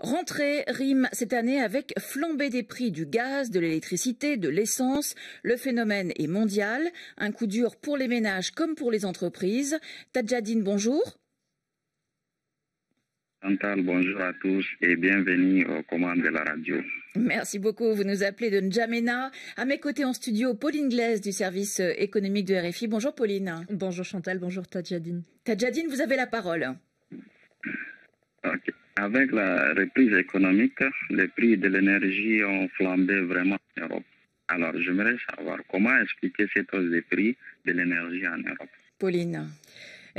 Rentrée rime cette année avec flambée des prix du gaz, de l'électricité, de l'essence. Le phénomène est mondial, un coup dur pour les ménages comme pour les entreprises. Tadjadine, bonjour. Chantal, bonjour à tous et bienvenue aux commandes de la radio. Merci beaucoup. Vous nous appelez de N'Djamena. À mes côtés en studio, Pauline Glaise du service euh, économique de RFI. Bonjour Pauline. Bonjour Chantal, bonjour Tadjadine. Tadjadine, vous avez la parole. Avec la reprise économique, les prix de l'énergie ont flambé vraiment en Europe. Alors, j'aimerais savoir comment expliquer cette hausse des prix de l'énergie en Europe. Pauline,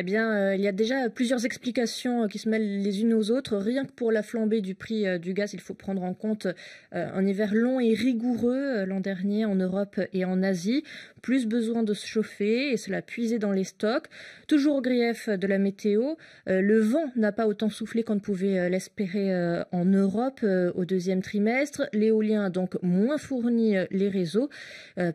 eh bien, euh, il y a déjà plusieurs explications euh, qui se mêlent les unes aux autres. Rien que pour la flambée du prix euh, du gaz, il faut prendre en compte un hiver long et rigoureux l'an dernier en Europe et en Asie. Plus besoin de se chauffer et cela puiser dans les stocks. Toujours au grief de la météo, le vent n'a pas autant soufflé qu'on ne pouvait l'espérer en Europe au deuxième trimestre. L'éolien a donc moins fourni les réseaux.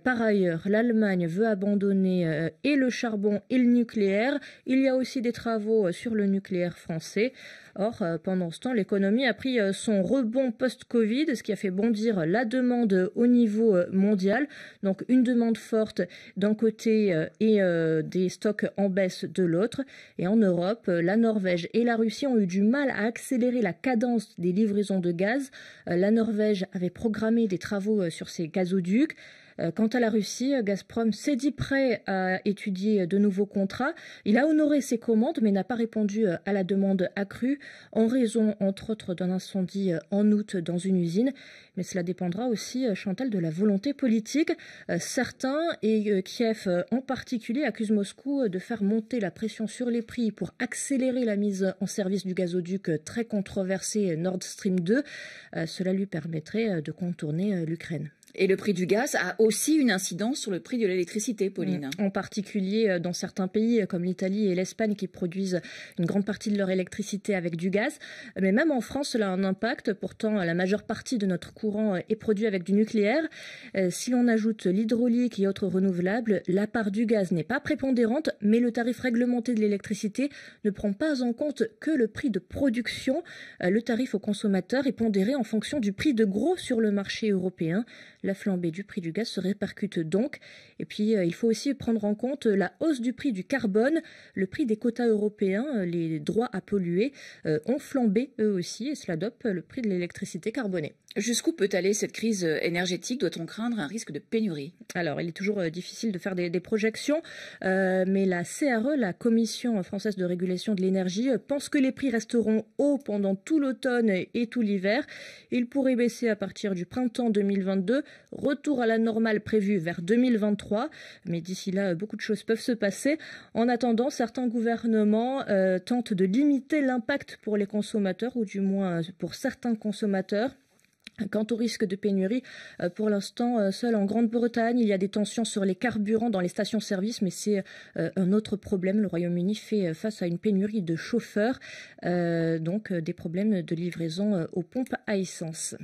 Par ailleurs, l'Allemagne veut abandonner et le charbon et le nucléaire. Il y a aussi des travaux euh, sur le nucléaire français. Or, euh, pendant ce temps, l'économie a pris euh, son rebond post-Covid, ce qui a fait bondir la demande au niveau mondial. Donc, une demande forte d'un côté et des stocks en baisse de l'autre. Et en Europe, la Norvège et la Russie ont eu du mal à accélérer la cadence des livraisons de gaz. La Norvège avait programmé des travaux sur ses gazoducs. Euh, quant à la Russie, Gazprom s'est dit prêt à étudier de nouveaux contrats. Il a honoré ses commandes, mais n'a pas répondu euh, à la demande accrue en raison, entre autres, d'un incendie euh, en août dans une usine. Mais cela dépendra aussi, Chantal, de la volonté politique. Certains, et Kiev en particulier, accusent Moscou de faire monter la pression sur les prix pour accélérer la mise en service du gazoduc très controversé Nord Stream 2. Cela lui permettrait de contourner l'Ukraine. Et le prix du gaz a aussi une incidence sur le prix de l'électricité, Pauline. Mm. En particulier euh, dans certains pays euh, comme l'Italie et l'Espagne qui produisent une grande partie de leur électricité avec du gaz. Mais même en France, cela a un impact. Pourtant, la majeure partie de notre courant euh, est produit avec du nucléaire. Si l'on ajoute l'hydraulique et autres renouvelables, la part du gaz n'est pas prépondérante, mais le tarif réglementé de l'électricité ne prend pas en compte que le prix de production. Le tarif au consommateur est pondéré en fonction du prix de gros sur le marché européen. La flambée du prix du gaz se répercute donc. Et puis, euh, il faut aussi prendre en compte la hausse du prix du carbone. Le prix des quotas européens, euh, les droits à polluer, euh, ont flambé eux aussi, et cela dope le prix de l'électricité carbonée. Jusqu'où peut aller cette crise énergétique Doit-on craindre un risque de pénurie Alors, il est toujours difficile de faire des, projections, mais la CRE, la Commission française de régulation de l'énergie, pense que les prix resteront hauts pendant tout l'automne et tout l'hiver. Ils pourraient baisser à partir du printemps 2022 Retour à la normale prévue vers 2023. Mais d'ici là, beaucoup de choses peuvent se passer. En attendant, certains gouvernements euh, tentent de limiter l'impact pour les consommateurs, ou du moins euh, pour certains consommateurs. Quant au risque de pénurie, euh, pour l'instant, seul en Grande-Bretagne, il y a des tensions sur les carburants dans les stations-service, mais c'est un autre problème. Le Royaume-Uni fait face à une pénurie de chauffeurs, donc des problèmes de livraison aux pompes à essence.